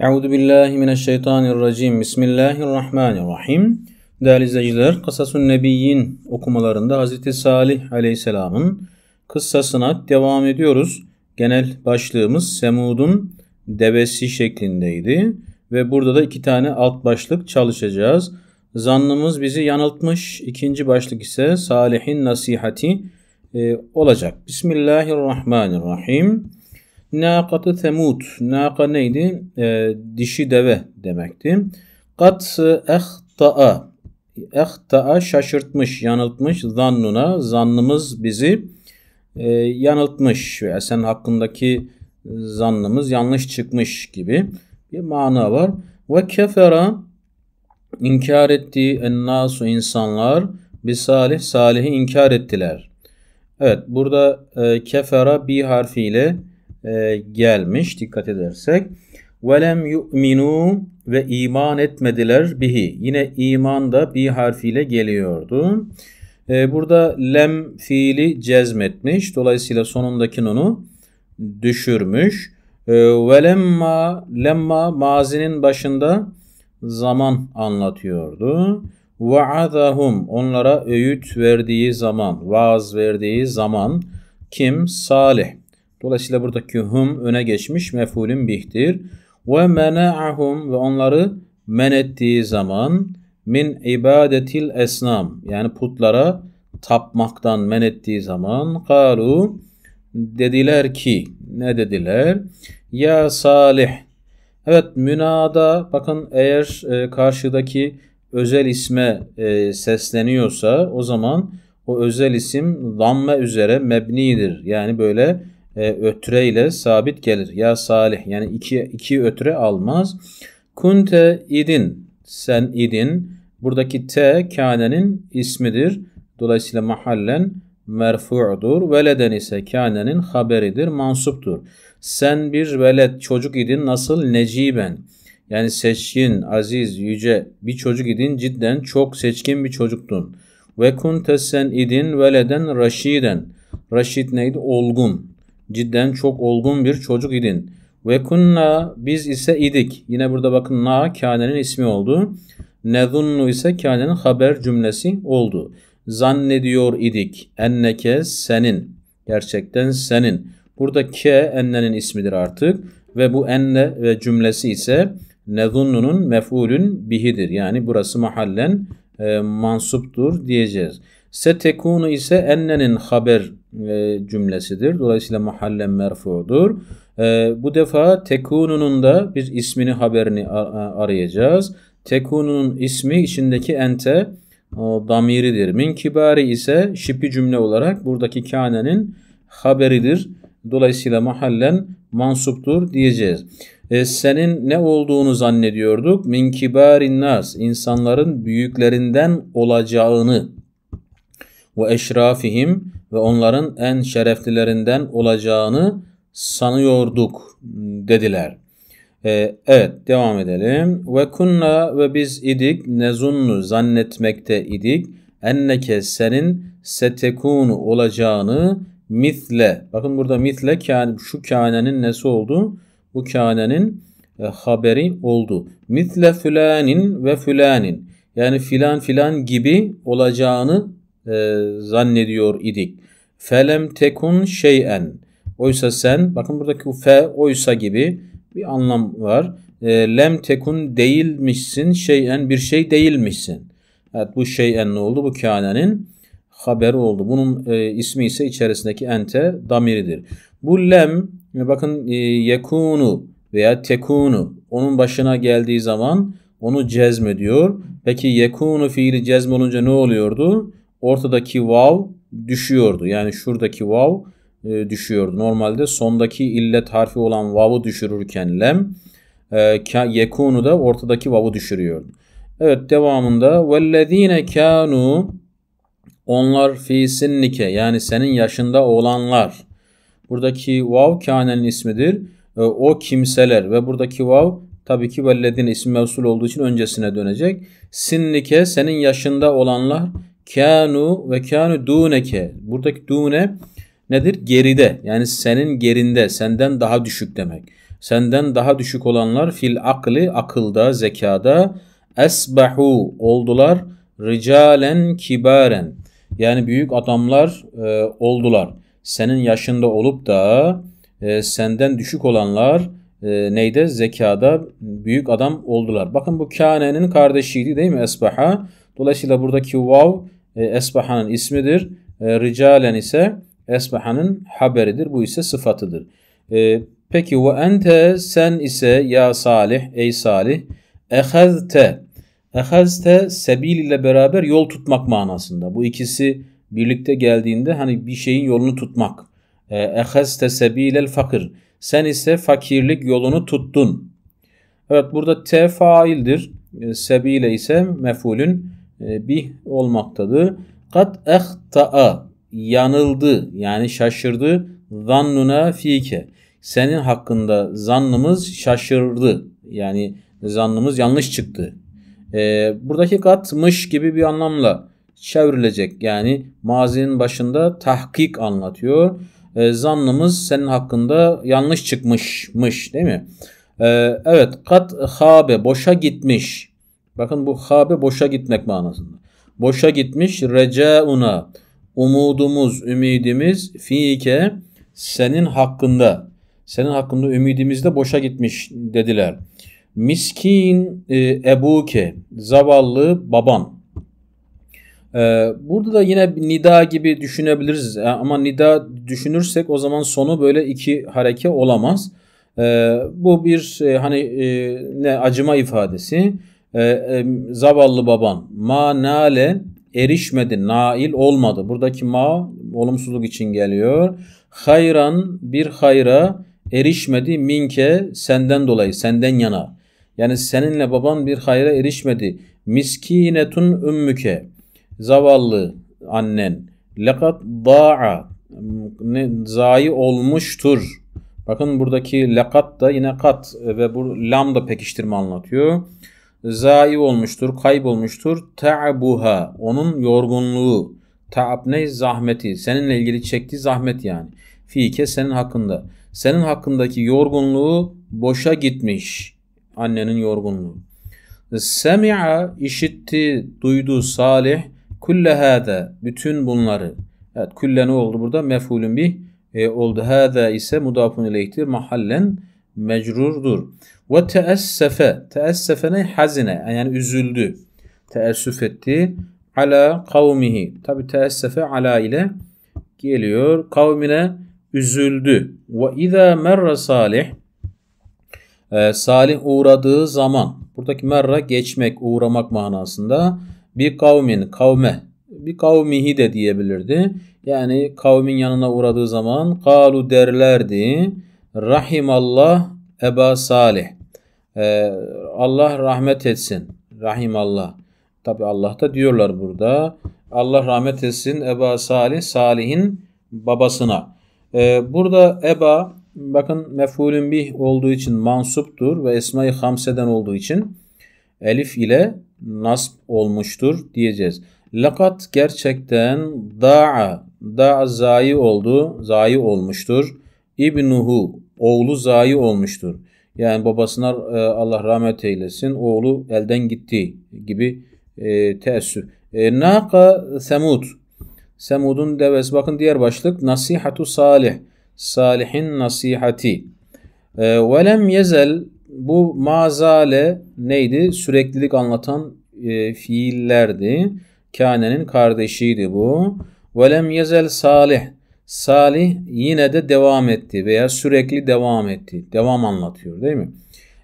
Euzu billahi mineşşeytanirracim. Bismillahirrahmanirrahim. Değerli izleyiciler, Kasasun Nebiyyin okumalarında Hz. Salih Aleyhisselam'ın kıssasına devam ediyoruz. Genel başlığımız Semud'un devesi şeklindeydi ve burada da iki tane alt başlık çalışacağız. Zannımız bizi yanıltmış. İkinci başlık ise Salih'in nasihati e, olacak. Bismillahirrahmanirrahim. Nâkatı temut. Nâka neydi? E, dişi deve demekti. Kat ehta'a. Ehta'a şaşırtmış, yanıltmış. Zannuna. Zannımız bizi e, yanıltmış. Veya sen hakkındaki zannımız yanlış çıkmış gibi bir mana var. Ve kefera inkar ettiği ennasu insanlar bir salih salihi inkar ettiler. Evet burada e, kefera bir harfiyle e, gelmiş dikkat edersek. Velem yu'minu ve iman etmediler bihi. Yine iman da bir harfiyle geliyordu. E, burada lem fiili cezmetmiş. Dolayısıyla sonundaki nunu düşürmüş. E, lemma, mazinin başında zaman anlatıyordu. Vaadahum onlara öğüt verdiği zaman, vaaz verdiği zaman kim? Salih. Dolayısıyla buradaki hum öne geçmiş mefulün bihtir. Ve mena'ahum ve onları men ettiği zaman min ibadetil esnam yani putlara tapmaktan men ettiği zaman karu dediler ki ne dediler? Ya Salih Evet münada bakın eğer e, karşıdaki özel isme e, sesleniyorsa o zaman o özel isim damme üzere mebnidir. Yani böyle e, ötre ile sabit gelir. Ya salih yani iki, iki ötre almaz. Kunte idin sen idin. Buradaki te kânenin ismidir. Dolayısıyla mahallen merfu'dur. Veleden ise kânenin haberidir, mansuptur. Sen bir velet çocuk idin nasıl neciben. Yani seçkin, aziz, yüce bir çocuk idin cidden çok seçkin bir çocuktun. Ve kunte sen idin veleden raşiden. Raşid neydi? Olgun cidden çok olgun bir çocuk idin. Ve kunna biz ise idik. Yine burada bakın na kânenin ismi oldu. Nezunnu ise kânenin haber cümlesi oldu. Zannediyor idik. Enneke senin. Gerçekten senin. Burada ke ennenin ismidir artık. Ve bu enne ve cümlesi ise nezunnunun mef'ulün bihidir. Yani burası mahallen e, mansuptur diyeceğiz. Setekunu ise ennenin haber e, cümlesidir. Dolayısıyla mahallen merfudur. E, bu defa tekununun da bir ismini haberini arayacağız. Tekununun ismi içindeki ente o, damiridir. Min kibari ise şipi cümle olarak buradaki kanenin haberidir. Dolayısıyla mahallen mansuptur diyeceğiz. E, senin ne olduğunu zannediyorduk? Min kibarin nas, insanların büyüklerinden olacağını ve eşrafihim ve onların en şereflilerinden olacağını sanıyorduk hmm, dediler. Ee, evet devam edelim. Ve kunna ve biz idik nezunnu zannetmekte idik. Enneke senin setekunu olacağını mitle. Bakın burada mitle yani şu kânenin nesi oldu? Bu kânenin e, haberi oldu. Mitle fülanin ve fülanin. Yani filan filan gibi olacağını e, zannediyor idik. Felem tekun şeyen. Oysa sen, bakın buradaki fe oysa gibi bir anlam var. E, lem tekun değilmişsin, şeyen bir şey değilmişsin. Evet bu şeyen ne oldu? Bu kânenin haber oldu. Bunun e, ismi ise içerisindeki ente damiridir. Bu lem e, bakın e, yekunu veya tekunu onun başına geldiği zaman onu cezm ediyor. Peki yekunu fiili cezm olunca ne oluyordu? ortadaki vav düşüyordu. Yani şuradaki vav e, düşüyordu. Normalde sondaki illet harfi olan vav'ı düşürürken lem e, yekunu da ortadaki vav'ı düşürüyordu. Evet devamında vellezine kanu onlar fi sinnike yani senin yaşında olanlar. Buradaki vav kanenin ismidir. E, o kimseler ve buradaki vav tabii ki velledin isim mevsul olduğu için öncesine dönecek. Sinnike senin yaşında olanlar Kanu ve kânu dûneke. Buradaki dûne nedir? Geride. Yani senin gerinde, senden daha düşük demek. Senden daha düşük olanlar fil akli, akılda, zekada esbahu oldular ricalen kibaren. Yani büyük adamlar e, oldular. Senin yaşında olup da e, senden düşük olanlar e, neyde? Zekada büyük adam oldular. Bakın bu kânenin kardeşiydi değil mi? Esbaha. Dolayısıyla buradaki vav e, Esbaha'nın ismidir. E, ricalen ise Esbaha'nın haberidir. Bu ise sıfatıdır. E, peki ve ente sen ise ya Salih ey Salih ehezte ehezte sebil ile beraber yol tutmak manasında. Bu ikisi birlikte geldiğinde hani bir şeyin yolunu tutmak. E, ehezte sebilel fakir. Sen ise fakirlik yolunu tuttun. Evet burada te faildir. E, sebile ise mefulün e, bih olmaktadır. Kat ehta'a yanıldı yani şaşırdı zannuna fike. Senin hakkında zannımız şaşırdı. Yani zannımız yanlış çıktı. E, buradaki katmış gibi bir anlamla çevrilecek. Yani mazinin başında tahkik anlatıyor. E, zannımız senin hakkında yanlış çıkmışmış değil mi? E, evet kat habe boşa gitmiş. Bakın bu habe boşa gitmek manasında. Boşa gitmiş recauna. Umudumuz, ümidimiz fiike senin hakkında. Senin hakkında ümidimiz de boşa gitmiş dediler. Miskin e, ebuke, zavallı baban. Ee, burada da yine nida gibi düşünebiliriz yani e, ama nida düşünürsek o zaman sonu böyle iki hareke olamaz. Ee, bu bir e, hani e, ne acıma ifadesi. Ee, zavallı baban ma nale erişmedi, nail olmadı. Buradaki ma olumsuzluk için geliyor. Hayran bir hayra erişmedi minke senden dolayı, senden yana. Yani seninle baban bir hayra erişmedi. Miskinetun ümmüke zavallı annen. Lekat da'a zayi olmuştur. Bakın buradaki lekat da yine kat ve bu lam da pekiştirme anlatıyor. Zai olmuştur, kaybolmuştur. Ta'buha, onun yorgunluğu. Ta'ab ne? Zahmeti. Seninle ilgili çektiği zahmet yani. Fike senin hakkında. Senin hakkındaki yorgunluğu boşa gitmiş. Annenin yorgunluğu. Semi'a işitti, duydu Salih. Külle hâde, bütün bunları. Evet, külle ne oldu burada? Mef'ulün bih e, oldu. Hâde ise mudafun ileyhtir mahallen mecrurdur. Ve teessefe, teessefe ne? Hazine, yani üzüldü, teessüf etti. Ala kavmihi, tabi teessefe ala ile geliyor. Kavmine üzüldü. Ve izâ merre salih, e, Salih uğradığı zaman, buradaki merra geçmek, uğramak manasında bir kavmin, kavme, bir kavmihi de diyebilirdi. Yani kavmin yanına uğradığı zaman kalu derlerdi. Rahimallah Eba Salih. Ee, Allah rahmet etsin. Rahimallah. Tabi Allah da diyorlar burada. Allah rahmet etsin Eba Salih. Salih'in babasına. Ee, burada Eba bakın mefulün bir olduğu için mansuptur ve Esma-i Hamse'den olduğu için elif ile nasp olmuştur diyeceğiz. Lakat gerçekten da'a, da'a zayi oldu, zayi olmuştur. İbnuhu oğlu zayi olmuştur. Yani babasına e, Allah rahmet eylesin, oğlu elden gitti gibi e, teessüf. E, Naka Semud, Semud'un devesi. Bakın diğer başlık. Nasihatu Salih, Salih'in nasihati. E, velem yezel, bu mazale neydi? Süreklilik anlatan e, fiillerdi. Kâne'nin kardeşiydi bu. Velem yezel Salih, Salih yine de devam etti veya sürekli devam etti. Devam anlatıyor değil mi?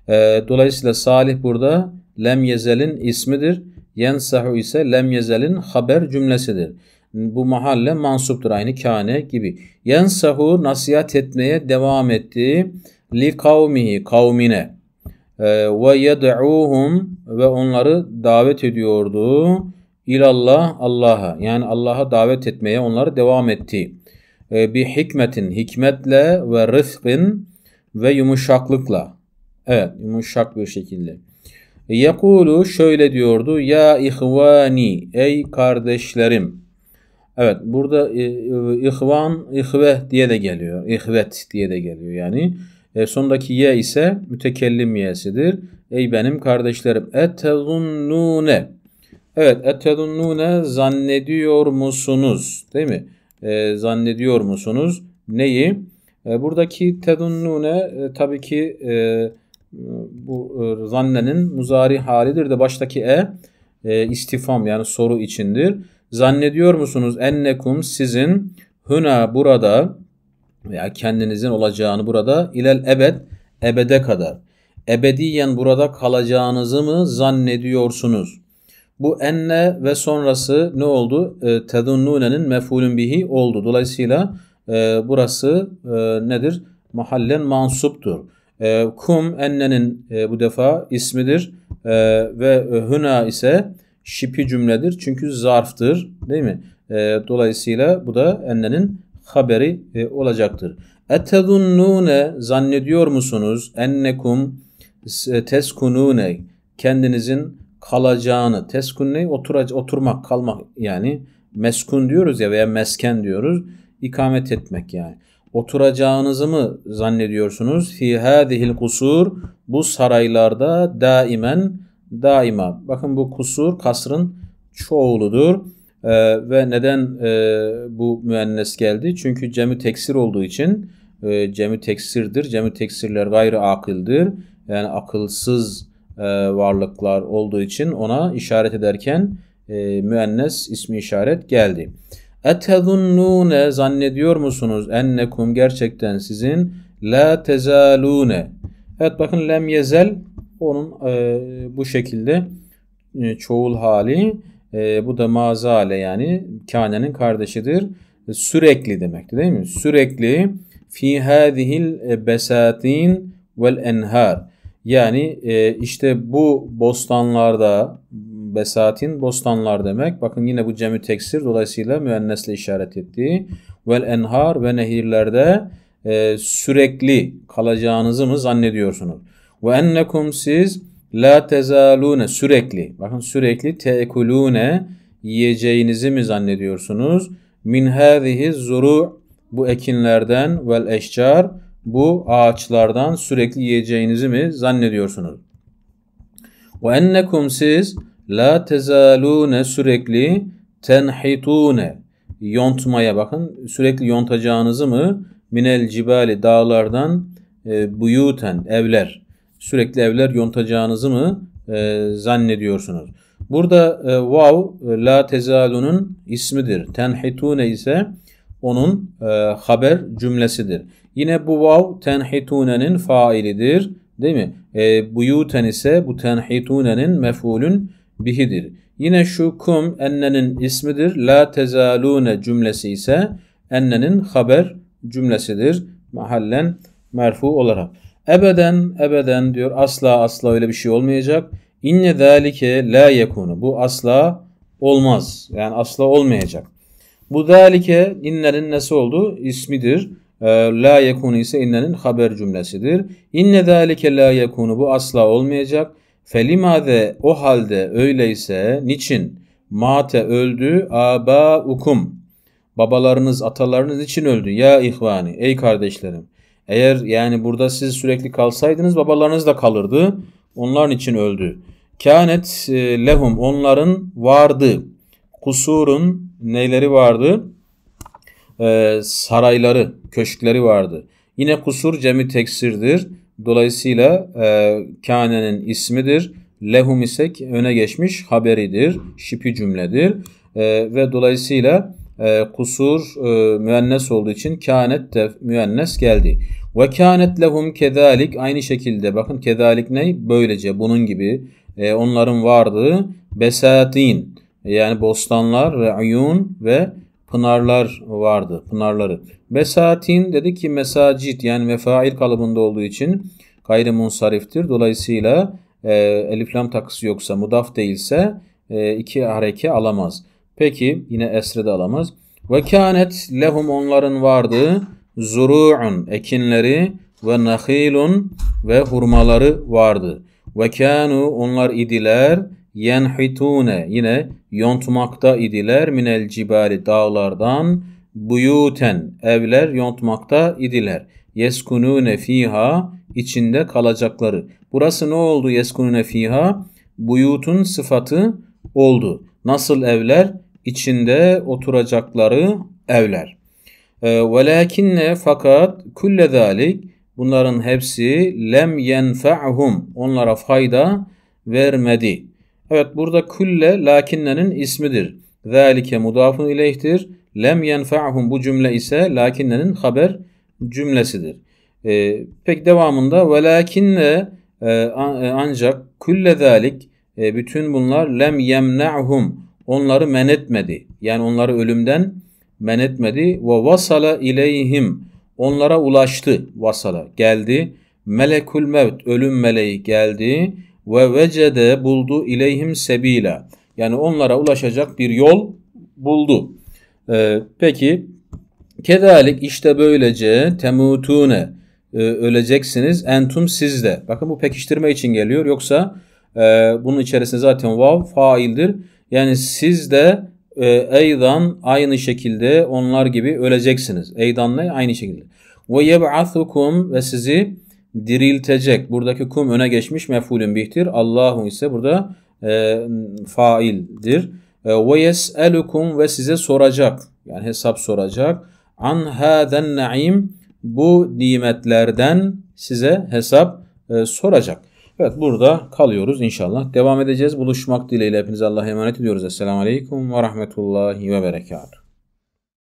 E, dolayısıyla Salih burada lem yezelin ismidir. Yensahu ise lem yezelin haber cümlesidir. Bu mahalle mansuptur aynı kâne gibi. Yensahu nasihat etmeye devam etti. Li kavmihi kavmine ee, ve yed'uhum ve onları davet ediyordu. İlallah Allah'a yani Allah'a davet etmeye onları devam etti e, ee, bir hikmetin hikmetle ve rızkın ve yumuşaklıkla. Evet yumuşak bir şekilde. Yekulu şöyle diyordu. Ya ihvani ey kardeşlerim. Evet burada e, e, ihvan ihve diye de geliyor. İhvet diye de geliyor yani. E, sondaki ye ise mütekellim ye'sidir. Ey benim kardeşlerim. Ettezunnune. Evet ettezunnune zannediyor musunuz? Değil mi? e, zannediyor musunuz? Neyi? E, buradaki tedunnune e, tabii ki e, bu e, zannenin muzari halidir de baştaki e, e istifam yani soru içindir. Zannediyor musunuz ennekum sizin huna burada veya kendinizin olacağını burada ilel ebed ebede kadar ebediyen burada kalacağınızı mı zannediyorsunuz? Bu enne ve sonrası ne oldu? E, tedunnune'nin mefulün bihi oldu. Dolayısıyla e, burası e, nedir? Mahallen mansuptur. E, kum ennenin e, bu defa ismidir e, ve hüna ise şipi cümledir. Çünkü zarftır değil mi? E, dolayısıyla bu da ennenin haberi e, olacaktır. Etedunnune zannediyor musunuz? Ennekum teskunune kendinizin kalacağını teskun ne? Oturac oturmak, kalmak yani meskun diyoruz ya veya mesken diyoruz. İkamet etmek yani. Oturacağınızı mı zannediyorsunuz? Fi hadihil kusur bu saraylarda daimen daima. Bakın bu kusur kasrın çoğuludur. Ee, ve neden e, bu müennes geldi? Çünkü cemi teksir olduğu için e, cemi teksirdir. Cemi teksirler gayrı akıldır. Yani akılsız e, varlıklar olduğu için ona işaret ederken e, müennes ismi işaret geldi. Etezunnune zannediyor musunuz? Ennekum gerçekten sizin la tezalune. Evet bakın lem yezel onun e, bu şekilde e, çoğul hali. E, bu da mazale yani kânenin kardeşidir. Sürekli demekti değil mi? Sürekli fi hadihil besatin vel enhar. Yani e, işte bu bostanlarda besatin bostanlar demek. Bakın yine bu cemü teksir dolayısıyla müennesle işaret ettiği vel enhar ve nehirlerde e, sürekli kalacağınızı mı zannediyorsunuz? Ve ennekum siz la tezalune sürekli. Bakın sürekli teekulune yiyeceğinizi mi zannediyorsunuz? Min hâzihi zuru bu ekinlerden vel eşcar bu ağaçlardan sürekli yiyeceğinizi mi zannediyorsunuz? Ve ennekum siz la tezalune sürekli tenhitune yontmaya bakın sürekli yontacağınızı mı minel cibali dağlardan e, buyuten evler sürekli evler yontacağınızı mı e, zannediyorsunuz? Burada e, vav e, la tezalunun ismidir. Tenhitune ise onun e, haber cümlesidir. Yine bu vav tenhitunenin failidir. Değil mi? E, buyuten ise bu tenhitunenin mef'ulün bihidir. Yine şu kum ennenin ismidir. La tezalune cümlesi ise ennenin haber cümlesidir. Mahallen merfu olarak. Ebeden ebeden diyor asla asla öyle bir şey olmayacak. İnne zalike la yekunu. Bu asla olmaz. Yani asla olmayacak. Bu zalike innenin nesi oldu? İsmidir. Ee, la yekunu ise innenin haber cümlesidir. İnne zalike la yekunu bu asla olmayacak. Felimade o halde öyleyse niçin mate öldü aba ukum babalarınız atalarınız için öldü ya ihvani ey kardeşlerim. Eğer yani burada siz sürekli kalsaydınız babalarınız da kalırdı. Onların için öldü. Kânet e, lehum onların vardı. Kusurun neyleri vardı? e, sarayları, köşkleri vardı. Yine kusur cemi teksirdir. Dolayısıyla e, kânenin ismidir. Lehum ise öne geçmiş haberidir, şipi cümledir. E, ve dolayısıyla e, kusur e, müennes olduğu için kânet de müennes geldi. Ve kânet lehum kedalik aynı şekilde bakın kedalik ne? Böylece bunun gibi e, onların vardı besatin yani bostanlar ve ayun ve pınarlar vardı, pınarları. Besatin dedi ki mesacit yani mefail kalıbında olduğu için gayri munsariftir. Dolayısıyla e, elif takısı yoksa, mudaf değilse e, iki hareke alamaz. Peki yine esre de alamaz. Ve kânet lehum onların vardı zuru'un ekinleri ve nahilun ve hurmaları vardı. Ve kânu onlar idiler yenhitune yine yontmakta idiler minel cibari dağlardan buyuten evler yontmakta idiler. Yeskunune fiha içinde kalacakları. Burası ne oldu yeskunune fiha? Buyutun sıfatı oldu. Nasıl evler? İçinde oturacakları evler. Ee, Velakinne fakat külle zalik bunların hepsi lem yenfe'hum onlara fayda vermedi. Evet burada külle lakinnenin ismidir. Zalike mudafun ileyhtir. Lem yenfa'hum bu cümle ise lakinnenin haber cümlesidir. Ee, e, pek devamında ve lakinne e, ancak külle zalik e, bütün bunlar lem yemna'hum onları men etmedi. Yani onları ölümden men etmedi. Ve vasala ileyhim onlara ulaştı. Vasala geldi. Melekül mevt ölüm meleği geldi. Ve vecede buldu ileyhim sebila. Yani onlara ulaşacak bir yol buldu. Ee, peki kedalik işte böylece temutune e, öleceksiniz entum sizde. Bakın bu pekiştirme için geliyor. Yoksa e, bunun içerisinde zaten vav faildir. Yani siz de e, eydan aynı şekilde onlar gibi öleceksiniz. Eydan ne? Aynı şekilde. Ve yeb'athukum ve sizi diriltecek. Buradaki kum öne geçmiş mefulün bihtir. Allahu ise burada e, faildir. E, ve yes'elukum ve size soracak. Yani hesap soracak. An haden naim bu nimetlerden size hesap e, soracak. Evet burada kalıyoruz inşallah. Devam edeceğiz. Buluşmak dileğiyle hepinize Allah'a emanet ediyoruz. Esselamu Aleyküm ve Rahmetullahi ve Berekatuhu.